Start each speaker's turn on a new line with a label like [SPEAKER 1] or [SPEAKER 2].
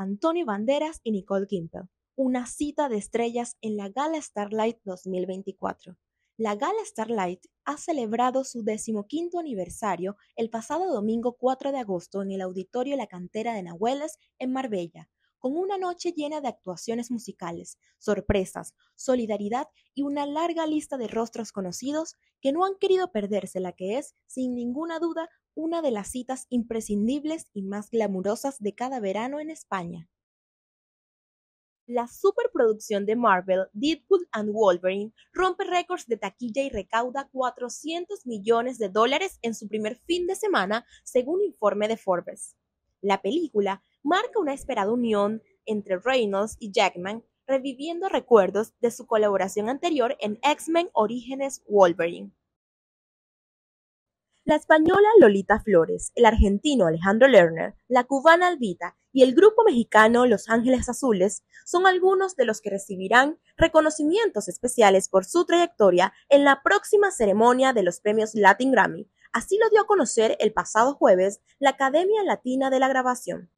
[SPEAKER 1] Antonio Banderas y Nicole Kimpel. Una cita de estrellas en la Gala Starlight 2024. La Gala Starlight ha celebrado su decimoquinto aniversario el pasado domingo 4 de agosto en el Auditorio La Cantera de Nahueles en Marbella, con una noche llena de actuaciones musicales, sorpresas, solidaridad y una larga lista de rostros conocidos que no han querido perderse la que es, sin ninguna duda, una de las citas imprescindibles y más glamurosas de cada verano en España. La superproducción de Marvel, Deadpool and Wolverine, rompe récords de taquilla y recauda 400 millones de dólares en su primer fin de semana, según informe de Forbes. La película marca una esperada unión entre Reynolds y Jackman, reviviendo recuerdos de su colaboración anterior en X-Men Orígenes Wolverine. La española Lolita Flores, el argentino Alejandro Lerner, la cubana Albita y el grupo mexicano Los Ángeles Azules son algunos de los que recibirán reconocimientos especiales por su trayectoria en la próxima ceremonia de los premios Latin Grammy. Así lo dio a conocer el pasado jueves la Academia Latina de la Grabación.